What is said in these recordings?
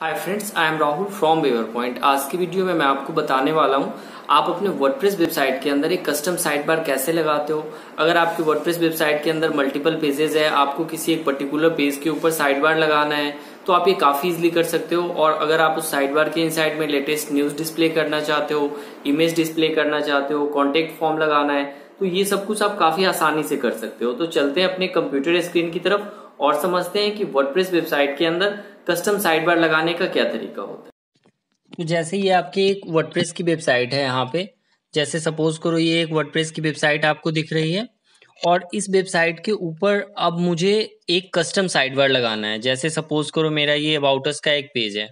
hi friends I am Rahul from waver point आज की video में मैं आपको बताने वाला हूँ आप अपने वर्डप्रेस वेबसाइट के अंदर एक कस्टम साइट बार कैसे लगाते हो अगर आपकी वर्डप्रेस वेबसाइट के अंदर मल्टीपल पेजेस है आपको किसी एक पर्टिकुलर पेज के ऊपर साइड बार लगाना है तो आप ये काफी इजिली कर सकते हो और अगर आप उस साइड बार के इन में लेटेस्ट न्यूज डिस्प्ले करना चाहते हो इमेज डिस्प्ले करना चाहते हो कॉन्टेक्ट फॉर्म लगाना है तो ये सब कुछ आप काफी आसानी से कर सकते हो तो चलते हैं अपने कंप्यूटर स्क्रीन की तरफ और समझते हैं कि वर्डप्रेस वेबसाइट के अंदर कस्टम साइड बार लगाने का क्या तरीका होता है तो जैसे ये आपकी एक वर्डप्रेस की वेबसाइट है यहाँ पे जैसे सपोज करो ये एक वर्डप्रेस की वेबसाइट आपको दिख रही है और इस वेबसाइट के ऊपर अब मुझे एक कस्टम साइड बार लगाना है जैसे सपोज करो मेरा ये अबाउटस का एक पेज है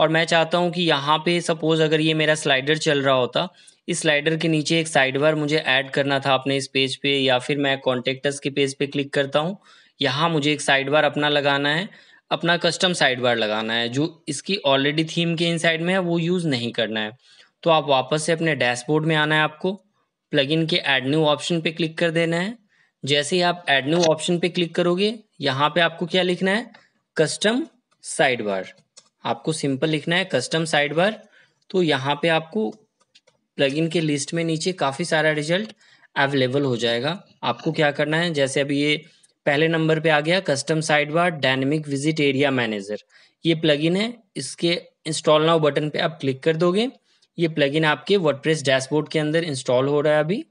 और मैं चाहता हूँ कि यहाँ पे सपोज अगर ये मेरा स्लाइडर चल रहा होता इस स्लाइडर के नीचे एक साइड बार मुझे ऐड करना था अपने इस पेज पे या फिर मैं कॉन्टेक्टस के पेज पे क्लिक करता हूँ यहाँ मुझे एक साइड बार अपना लगाना है अपना कस्टम साइड बार लगाना है जो इसकी ऑलरेडी थीम के इनसाइड में है वो यूज़ नहीं करना है तो आप वापस से अपने डैशबोर्ड में आना है आपको प्लगइन के एड न्यू ऑप्शन पे क्लिक कर देना है जैसे ही आप एड न्यू ऑप्शन पे क्लिक करोगे यहाँ पे आपको क्या लिखना है कस्टम साइड बार आपको सिंपल लिखना है कस्टम साइड बार तो यहाँ पे आपको प्लगइन के लिस्ट में नीचे काफ़ी सारा रिजल्ट अवेलेबल हो जाएगा आपको क्या करना है जैसे अभी ये पहले नंबर पे आ गया कस्टम साइड बार डायनेमिक विजिट एरिया मैनेजर ये प्लगइन है इसके इंस्टॉल नाउ बटन पे आप क्लिक कर दोगे ये प्लगइन आपके वर्डप्रेस डैशबोर्ड के अंदर इंस्टॉल हो रहा है अभी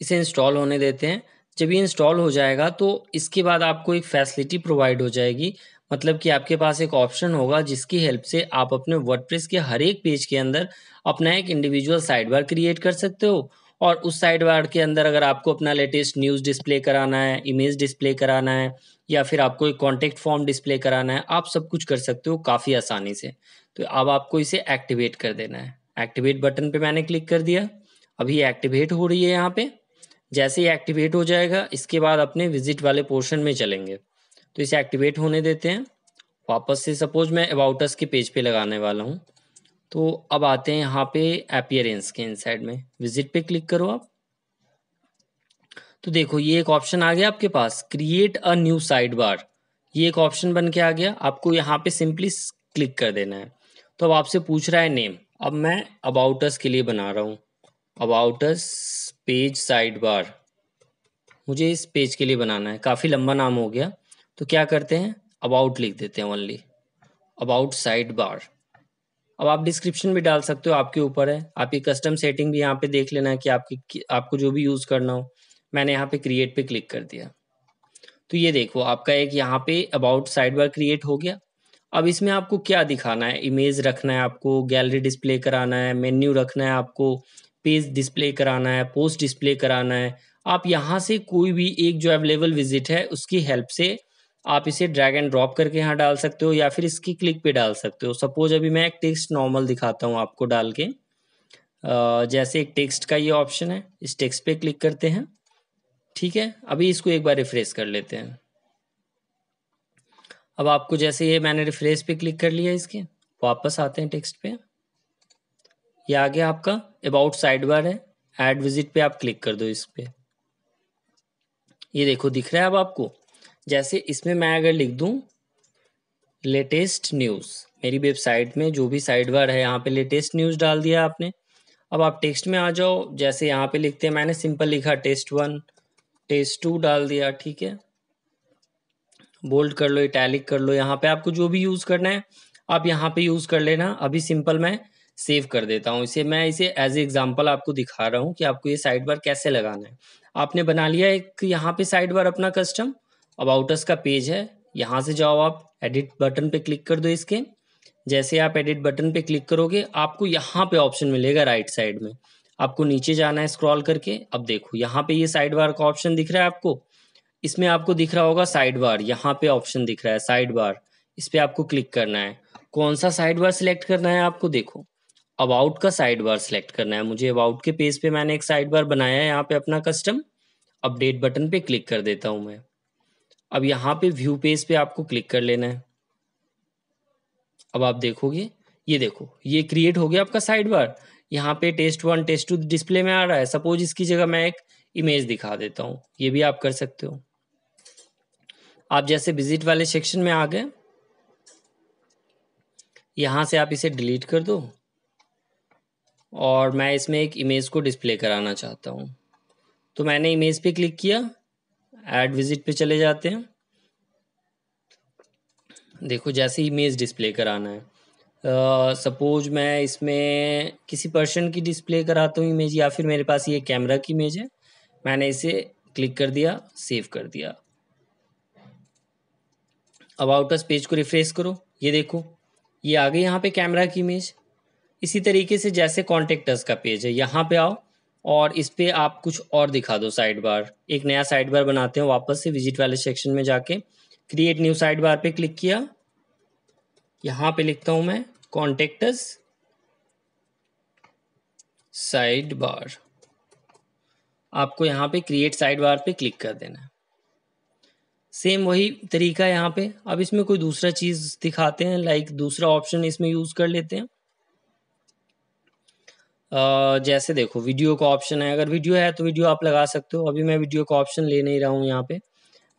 इसे इंस्टॉल होने देते हैं जब ये इंस्टॉल हो जाएगा तो इसके बाद आपको एक फैसिलिटी प्रोवाइड हो जाएगी मतलब कि आपके पास एक ऑप्शन होगा जिसकी हेल्प से आप अपने वर्डप्रेस के हर एक पेज के अंदर अपना एक इंडिविजुअल साइड बार क्रिएट कर सकते हो और उस साइड बार के अंदर अगर आपको अपना लेटेस्ट न्यूज़ डिस्प्ले कराना है इमेज डिस्प्ले कराना है या फिर आपको एक कॉन्टेक्ट फॉर्म डिस्प्ले कराना है आप सब कुछ कर सकते हो काफ़ी आसानी से तो अब आपको इसे एक्टिवेट कर देना है एक्टिवेट बटन पर मैंने क्लिक कर दिया अभी एक्टिवेट हो रही है यहाँ पर जैसे ही एक्टिवेट हो जाएगा इसके बाद अपने विजिट वाले पोर्शन में चलेंगे तो इसे एक्टिवेट होने देते हैं वापस से सपोज मैं अबाउटस के पेज पे लगाने वाला हूँ तो अब आते हैं यहाँ पे अपियरेंस के इनसाइड में विजिट पे क्लिक करो आप तो देखो ये एक ऑप्शन आ गया आपके पास create a new sidebar ये एक ऑप्शन बन के आ गया आपको यहाँ पे सिंपली क्लिक कर देना है तो अब आपसे पूछ रहा है नेम अब मैं अबाउटस के लिए बना रहा हूँ अबाउटस पेज साइड बार मुझे इस पेज के लिए बनाना है काफ़ी लंबा नाम हो गया तो क्या करते हैं अबाउट लिख देते हैं ओनली अबाउट साइड बार अब आप डिस्क्रिप्शन भी डाल सकते हो आपके ऊपर है आपकी कस्टम सेटिंग भी यहाँ पे देख लेना है कि आपकी आपको जो भी यूज़ करना हो मैंने यहाँ पे क्रिएट पे क्लिक कर दिया तो ये देखो आपका एक यहाँ पे अबाउट साइड बार क्रिएट हो गया अब इसमें आपको क्या दिखाना है इमेज रखना है आपको गैलरी डिस्प्ले कराना है मेन्यू रखना है आपको पेज डिस्प्ले कराना है पोस्ट डिस्प्ले कराना है आप यहाँ से कोई भी एक जो अवेलेबल विजिट है उसकी हेल्प से आप इसे ड्रैग एंड ड्रॉप करके यहाँ डाल सकते हो या फिर इसकी क्लिक पे डाल सकते हो सपोज अभी मैं एक टेक्स्ट नॉर्मल दिखाता हूँ आपको डाल के जैसे एक टेक्स्ट का ये ऑप्शन है इस टेक्स्ट पे क्लिक करते हैं ठीक है अभी इसको एक बार रिफ्रेश कर लेते हैं अब आपको जैसे ये मैंने रिफ्रेश पे क्लिक कर लिया इसके वापस आते हैं टेक्स्ट पे ये आ गया आपका अबाउट साइड बार है एड विजिट पे आप क्लिक कर दो इस पर ये देखो दिख रहा है अब आपको जैसे इसमें मैं अगर लिख दूं लेटेस्ट न्यूज़ मेरी वेबसाइट में जो भी साइड बार है यहाँ पे लेटेस्ट न्यूज़ डाल दिया आपने अब आप टेक्स्ट में आ जाओ जैसे यहाँ पे लिखते हैं मैंने सिंपल लिखा टेस्ट वन टेस्ट टू डाल दिया ठीक है बोल्ड कर लो इटैलिक कर लो यहाँ पे आपको जो भी यूज़ करना है आप यहाँ पे यूज़ कर लेना अभी सिंपल मैं सेव कर देता हूँ इसे मैं इसे एज ए एग्जाम्पल आपको दिखा रहा हूँ कि आपको ये साइड बार कैसे लगाना है आपने बना लिया एक यहाँ पे साइड बार अपना कस्टम अस का पेज है यहाँ से जाओ आप एडिट बटन पे क्लिक कर दो इसके जैसे आप एडिट बटन पे क्लिक करोगे आपको यहाँ पे ऑप्शन मिलेगा राइट साइड में आपको नीचे जाना है स्क्रॉल करके अब देखो यहाँ पे ये साइड बार का ऑप्शन दिख रहा है आपको इसमें आपको दिख रहा होगा साइड बार यहाँ पे ऑप्शन दिख रहा है साइड बार इस पर आपको क्लिक करना है कौन सा साइड बार सिलेक्ट करना है आपको देखो अबाउट का साइड बार सिलेक्ट करना है मुझे अबाउट के पेज पे मैंने एक साइड बार बनाया है यहाँ पे अपना कस्टम अपडेट बटन पे क्लिक कर देता हूँ मैं अब यहां पे व्यू पेज पे आपको क्लिक कर लेना है अब आप देखोगे ये देखो ये क्रिएट हो गया आपका साइड बार यहाँ पे test one test two display में आ रहा है सपोज इसकी जगह मैं एक इमेज दिखा देता हूं ये भी आप कर सकते हो आप जैसे विजिट वाले सेक्शन में आ गए यहां से आप इसे डिलीट कर दो और मैं इसमें एक इमेज को डिस्प्ले कराना चाहता हूं तो मैंने इमेज पे क्लिक किया एड विजिट पे चले जाते हैं देखो जैसे इमेज डिस्प्ले कराना है सपोज uh, मैं इसमें किसी पर्सन की डिस्प्ले कराता हूँ इमेज या फिर मेरे पास ये कैमरा की इमेज है मैंने इसे क्लिक कर दिया सेव कर दिया अब अस पेज को रिफ्रेश करो ये देखो ये आ गई यहाँ पे कैमरा की इमेज इसी तरीके से जैसे कॉन्टेक्ट का पेज है यहाँ पे आओ और इस पर आप कुछ और दिखा दो साइड बार एक नया साइड बार बनाते हैं वापस से विजिट वाले सेक्शन में जाके क्रिएट न्यू साइड बार पे क्लिक किया यहाँ पे लिखता हूँ मैं कॉन्टेक्टस साइड बार आपको यहाँ पे क्रिएट साइड बार पे क्लिक कर देना है सेम वही तरीका यहाँ पे अब इसमें कोई दूसरा चीज़ दिखाते हैं लाइक दूसरा ऑप्शन इसमें यूज़ कर लेते हैं जैसे देखो वीडियो का ऑप्शन है अगर वीडियो है तो वीडियो आप लगा सकते हो अभी मैं वीडियो का ऑप्शन ले नहीं रहा हूँ यहाँ पे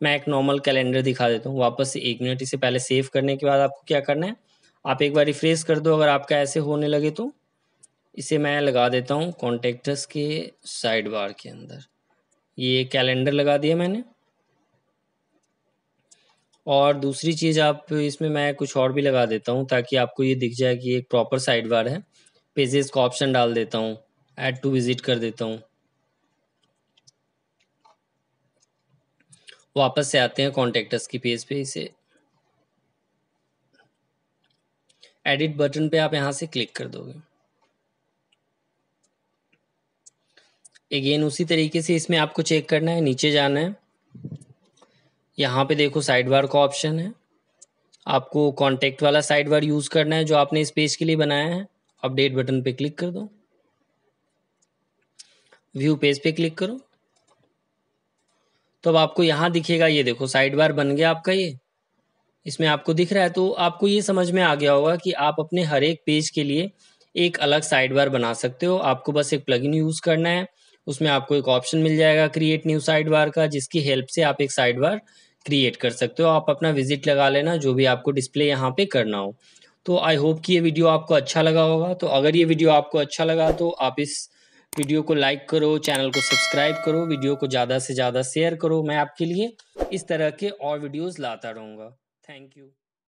मैं एक नॉर्मल कैलेंडर दिखा देता हूँ वापस से एक मिनट इसे पहले सेव करने के बाद आपको क्या करना है आप एक बार रिफ्रेश कर दो अगर आपका ऐसे होने लगे तो इसे मैं लगा देता हूँ कॉन्टेक्टर्स के साइड बार के अंदर ये कैलेंडर लगा दिया मैंने और दूसरी चीज़ आप इसमें मैं कुछ और भी लगा देता हूँ ताकि आपको ये दिख जाए कि एक प्रॉपर साइड बार है पेजेस का ऑप्शन डाल देता हूँ ऐड टू विजिट कर देता हूँ वापस से आते हैं कॉन्टेक्टर्स की पेज पे इसे एडिट बटन पे आप यहाँ से क्लिक कर दोगे अगेन उसी तरीके से इसमें आपको चेक करना है नीचे जाना है यहाँ पे देखो साइड बार का ऑप्शन है आपको कॉन्टेक्ट वाला साइड बार यूज़ करना है जो आपने इस पेज के लिए बनाया है अपडेट बटन पे क्लिक कर दो व्यू पेज पे क्लिक करो तो अब आपको यहाँ दिखेगा ये देखो साइड बार बन गया आपका ये इसमें आपको दिख रहा है तो आपको ये समझ में आ गया होगा कि आप अपने हर एक पेज के लिए एक अलग साइड बार बना सकते हो आपको बस एक प्लगइन यूज़ करना है उसमें आपको एक ऑप्शन मिल जाएगा क्रिएट न्यू साइड बार का जिसकी हेल्प से आप एक साइड बार क्रिएट कर सकते हो आप अपना विजिट लगा लेना जो भी आपको डिस्प्ले यहाँ पे करना हो तो आई होप कि ये वीडियो आपको अच्छा लगा होगा तो अगर ये वीडियो आपको अच्छा लगा तो आप इस वीडियो को लाइक करो चैनल को सब्सक्राइब करो वीडियो को ज़्यादा से ज़्यादा शेयर करो मैं आपके लिए इस तरह के और वीडियोज़ लाता रहूँगा थैंक यू